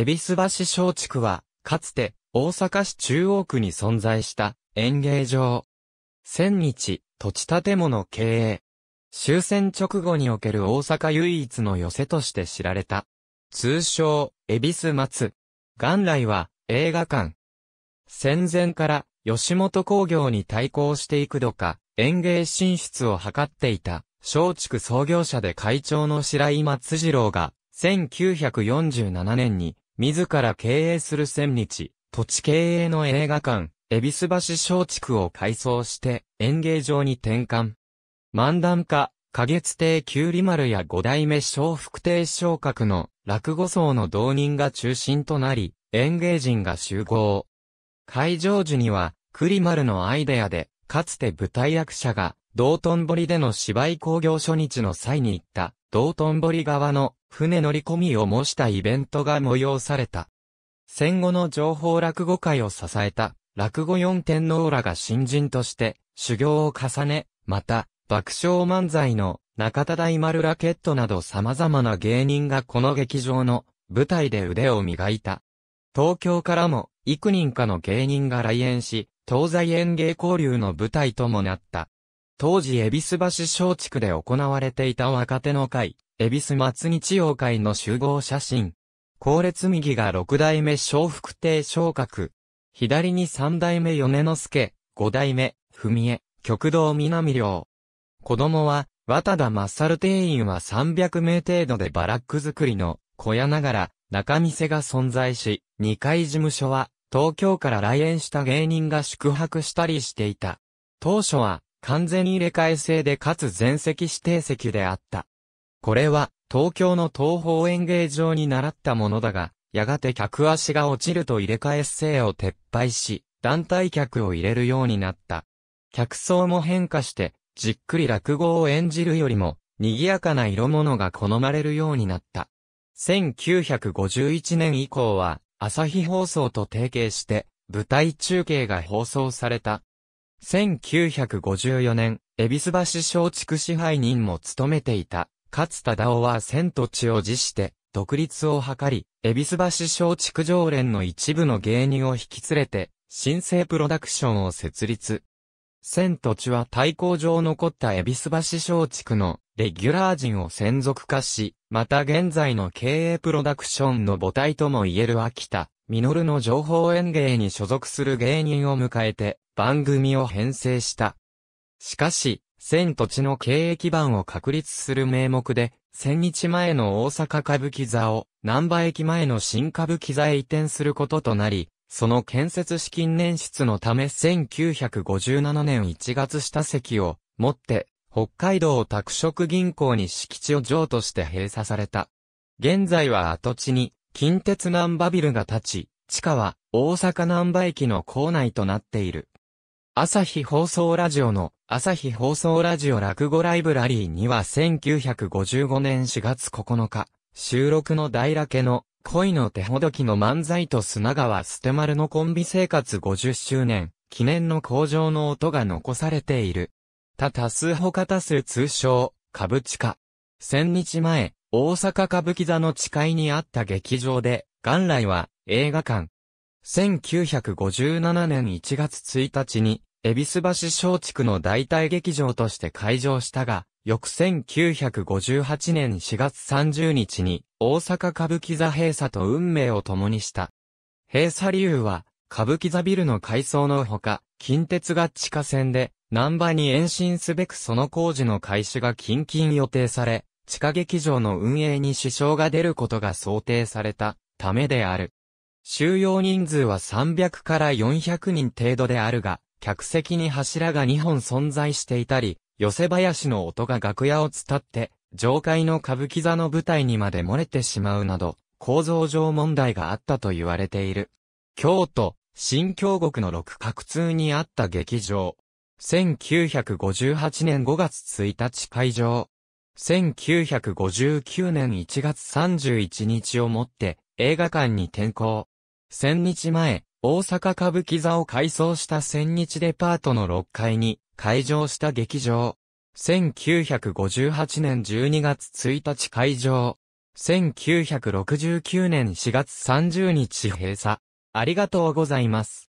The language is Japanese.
恵比寿橋小竹は、かつて、大阪市中央区に存在した演芸場。千日、土地建物経営。終戦直後における大阪唯一の寄せとして知られた。通称、恵比寿松。元来は映画館。戦前から吉本工業に対抗していくどか、演芸進出を図っていた、松竹創業者で会長の白井松次郎が、1947年に自ら経営する千日、土地経営の映画館、恵比寿橋小竹を改装して、演芸場に転換。漫談家、花月亭九里丸や五代目小福亭昇格の落語層の同人が中心となり、演芸人が集合。会場時には、里丸のアイデアで、かつて舞台役者が、道頓堀での芝居工業初日の際に行った、道頓堀側の船乗り込みを模したイベントが催された。戦後の情報落語界を支えた落語四天王らが新人として修行を重ね、また爆笑漫才の中田大丸ラケットなど様々な芸人がこの劇場の舞台で腕を磨いた。東京からも幾人かの芸人が来園し、東西園芸交流の舞台ともなった。当時恵比寿橋小竹で行われていた若手の会、恵比寿松日曜会の集合写真。後列右が六代目小福亭昇格。左に三代目米之助、五代目、文江、極道南良。子供は、渡田勝定員は300名程度でバラック作りの小屋ながら中店が存在し、2階事務所は東京から来園した芸人が宿泊したりしていた。当初は完全入れ替え制でかつ全席指定席であった。これは、東京の東方演芸場に習ったものだが、やがて客足が落ちると入れ替え制を撤廃し、団体客を入れるようになった。客層も変化して、じっくり落語を演じるよりも、賑やかな色物が好まれるようになった。1951年以降は、朝日放送と提携して、舞台中継が放送された。1954年、恵比寿橋松竹支配人も務めていた、勝田直は千と地を辞して、独立を図り、恵比寿橋松竹常連の一部の芸人を引き連れて、新生プロダクションを設立。千と地は対抗上残った恵比寿橋松竹のレギュラー陣を専属化し、また現在の経営プロダクションの母体とも言える秋田、ミノルの情報演芸に所属する芸人を迎えて番組を編成した。しかし、千土地の経営基盤を確立する名目で、千日前の大阪歌舞伎座を南波駅前の新歌舞伎座へ移転することとなり、その建設資金年出のため1957年1月下席を持って北海道拓殖銀行に敷地を譲渡して閉鎖された。現在は跡地に近鉄南波ビルが立ち、地下は大阪南波駅の構内となっている。朝日放送ラジオの朝日放送ラジオ落語ライブラリーには1955年4月9日、収録の大だけの恋の手ほどきの漫才と砂川捨て丸のコンビ生活50周年、記念の工場の音が残されている。多多数他多数通称、株地下。千日前、大阪歌舞伎座の誓いにあった劇場で、元来は映画館。1957年1月1日に、恵比寿橋小竹の代替劇場として開場したが、翌1958年4月30日に、大阪歌舞伎座閉鎖と運命を共にした。閉鎖理由は、歌舞伎座ビルの改装のほか、近鉄が地下線で、南波に延伸すべくその工事の開始が近々予定され、地下劇場の運営に支障が出ることが想定されたためである。収容人数は300から400人程度であるが、客席に柱が2本存在していたり、寄せ林の音が楽屋を伝って、上階の歌舞伎座の舞台にまで漏れてしまうなど、構造上問題があったと言われている。京都、新京極の六角通にあった劇場。1958年5月1日会場。1959年1月31日をもって映画館に転校。千日前、大阪歌舞伎座を改装した千日デパートの6階に開場した劇場。1958年12月1日開場。1969年4月30日閉鎖。ありがとうございます。